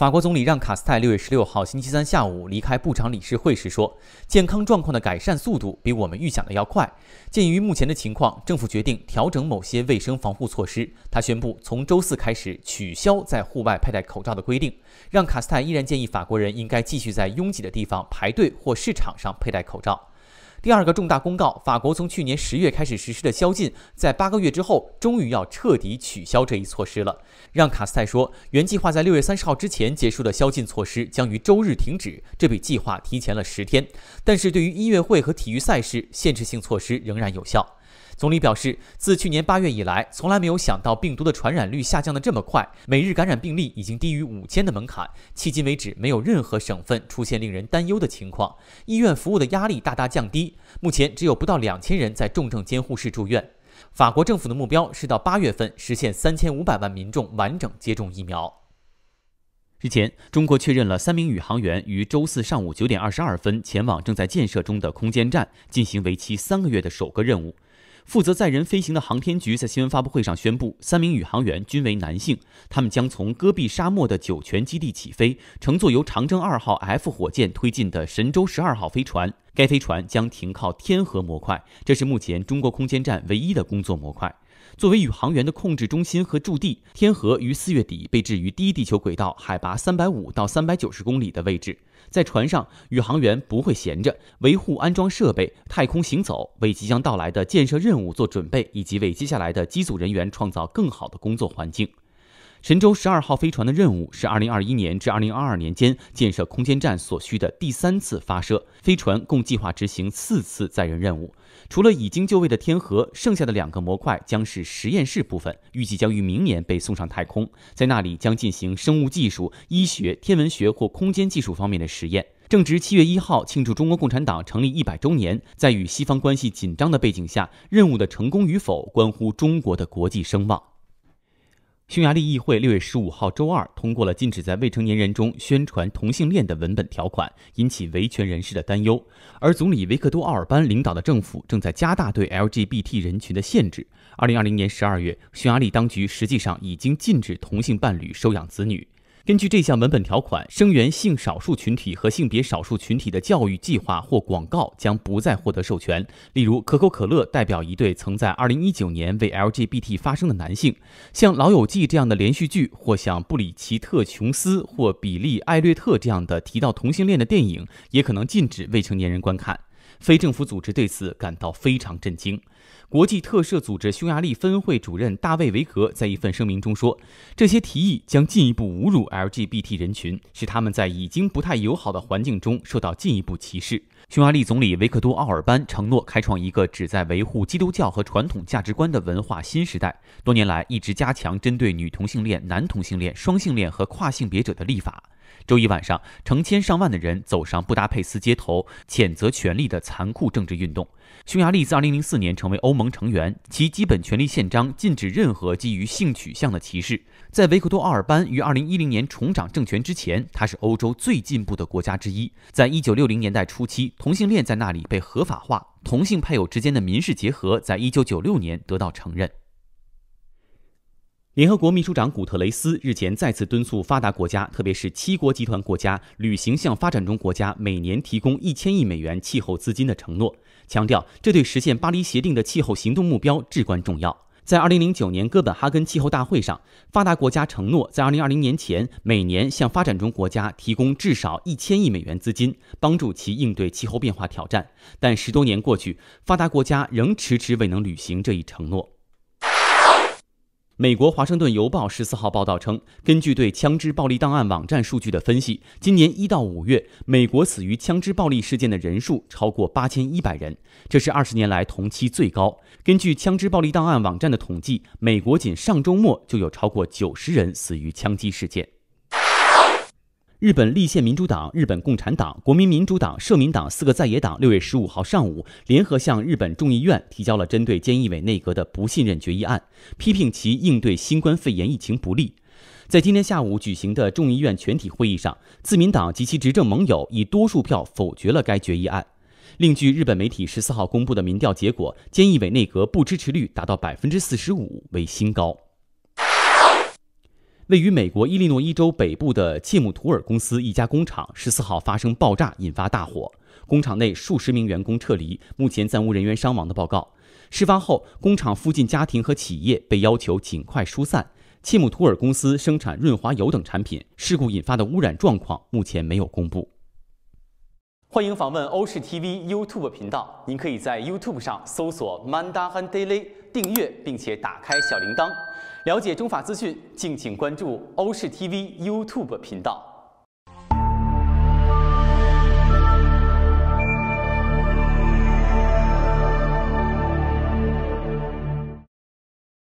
法国总理让·卡斯泰六月十六号星期三下午离开部长理事会时说：“健康状况的改善速度比我们预想的要快。鉴于目前的情况，政府决定调整某些卫生防护措施。”他宣布从周四开始取消在户外佩戴口罩的规定。让·卡斯泰依然建议法国人应该继续在拥挤的地方排队或市场上佩戴口罩。第二个重大公告：法国从去年十月开始实施的宵禁，在八个月之后，终于要彻底取消这一措施了。让卡斯泰说，原计划在六月三十号之前结束的宵禁措施将于周日停止，这比计划提前了十天。但是对于音乐会和体育赛事，限制性措施仍然有效。总理表示，自去年八月以来，从来没有想到病毒的传染率下降得这么快。每日感染病例已经低于五千的门槛，迄今为止没有任何省份出现令人担忧的情况，医院服务的压力大大降低。目前只有不到两千人在重症监护室住院。法国政府的目标是到八月份实现三千五百万民众完整接种疫苗。日前，中国确认了三名宇航员于周四上午九点二十二分前往正在建设中的空间站，进行为期三个月的首个任务。负责载人飞行的航天局在新闻发布会上宣布，三名宇航员均为男性，他们将从戈壁沙漠的酒泉基地起飞，乘坐由长征二号 F 火箭推进的神舟十二号飞船。该飞船将停靠天河模块，这是目前中国空间站唯一的工作模块。作为宇航员的控制中心和驻地，天河于四月底被置于低地球轨道，海拔三百五到三百九十公里的位置。在船上，宇航员不会闲着，维护、安装设备，太空行走，为即将到来的建设任务做准备，以及为接下来的机组人员创造更好的工作环境。神舟十二号飞船的任务是2021年至2022年间建设空间站所需的第三次发射。飞船共计划执行四次载人任务，除了已经就位的天河，剩下的两个模块将是实验室部分，预计将于明年被送上太空，在那里将进行生物技术、医学、天文学或空间技术方面的实验。正值七月一号，庆祝中国共产党成立一百周年，在与西方关系紧张的背景下，任务的成功与否关乎中国的国际声望。匈牙利议会六月十五号周二通过了禁止在未成年人中宣传同性恋的文本条款，引起维权人士的担忧。而总理维克多·奥尔班领导的政府正在加大对 LGBT 人群的限制。二零二零年十二月，匈牙利当局实际上已经禁止同性伴侣收养子女。根据这项文本条款，声援性少数群体和性别少数群体的教育计划或广告将不再获得授权。例如，可口可乐代表一对曾在2019年为 LGBT 发声的男性；像《老友记》这样的连续剧，或像布里奇特·琼斯或比利·艾略特这样的提到同性恋的电影，也可能禁止未成年人观看。非政府组织对此感到非常震惊。国际特赦组织匈牙利分会主任大卫·维格在一份声明中说：“这些提议将进一步侮辱 LGBT 人群，使他们在已经不太友好的环境中受到进一步歧视。”匈牙利总理维克多·奥尔班承诺开创一个旨在维护基督教和传统价值观的文化新时代。多年来，一直加强针对女同性恋、男同性恋、双性恋和跨性别者的立法。周一晚上，成千上万的人走上布达佩斯街头，谴责权力的残酷政治运动。匈牙利自2004年成为欧盟成员，其基本权利宪章禁止任何基于性取向的歧视。在维克多·奥尔班于2010年重掌政权之前，它是欧洲最进步的国家之一。在1960年代初期，同性恋在那里被合法化，同性配偶之间的民事结合在一九九六年得到承认。联合国秘书长古特雷斯日前再次敦促发达国家，特别是七国集团国家，履行向发展中国家每年提供一千亿美元气候资金的承诺，强调这对实现巴黎协定的气候行动目标至关重要。在二零零九年哥本哈根气候大会上，发达国家承诺在二零二零年前每年向发展中国家提供至少一千亿美元资金，帮助其应对气候变化挑战。但十多年过去，发达国家仍迟迟未能履行这一承诺。美国《华盛顿邮报》十四号报道称，根据对枪支暴力档案网站数据的分析，今年一到五月，美国死于枪支暴力事件的人数超过八千一百人，这是二十年来同期最高。根据枪支暴力档案网站的统计，美国仅上周末就有超过九十人死于枪击事件。日本立宪民主党、日本共产党、国民民主党、社民党四个在野党六月十五号上午联合向日本众议院提交了针对菅义伟内阁的不信任决议案，批评其应对新冠肺炎疫情不利。在今天下午举行的众议院全体会议上，自民党及其执政盟友以多数票否决了该决议案。另据日本媒体十四号公布的民调结果，菅义伟内阁不支持率达到百分之四十五，为新高。位于美国伊利诺伊州北部的切姆图尔公司一家工厂十四号发生爆炸，引发大火，工厂内数十名员工撤离，目前暂无人员伤亡的报告。事发后，工厂附近家庭和企业被要求尽快疏散。切姆图尔公司生产润滑油等产品，事故引发的污染状况目前没有公布。欢迎访问欧视 TV YouTube 频道，您可以在 YouTube 上搜索 Mandarin Daily 订阅，并且打开小铃铛。了解中法资讯，敬请关注欧视 TV YouTube 频道。